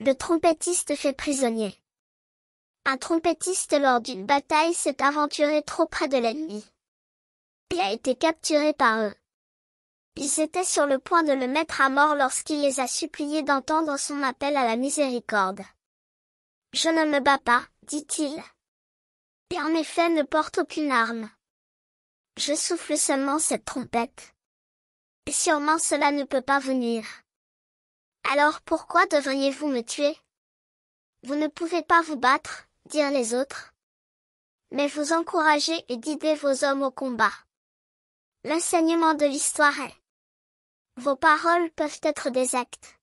Le trompettiste fait prisonnier. Un trompettiste lors d'une bataille s'est aventuré trop près de l'ennemi. Il a été capturé par eux. Ils étaient sur le point de le mettre à mort lorsqu'il les a suppliés d'entendre son appel à la miséricorde. Je ne me bats pas, dit-il. Et en effet ne porte aucune arme. Je souffle seulement cette trompette. Et sûrement cela ne peut pas venir. Alors pourquoi devriez-vous me tuer Vous ne pouvez pas vous battre, dirent les autres. Mais vous encouragez et guider vos hommes au combat. L'enseignement de l'histoire est. Vos paroles peuvent être des actes.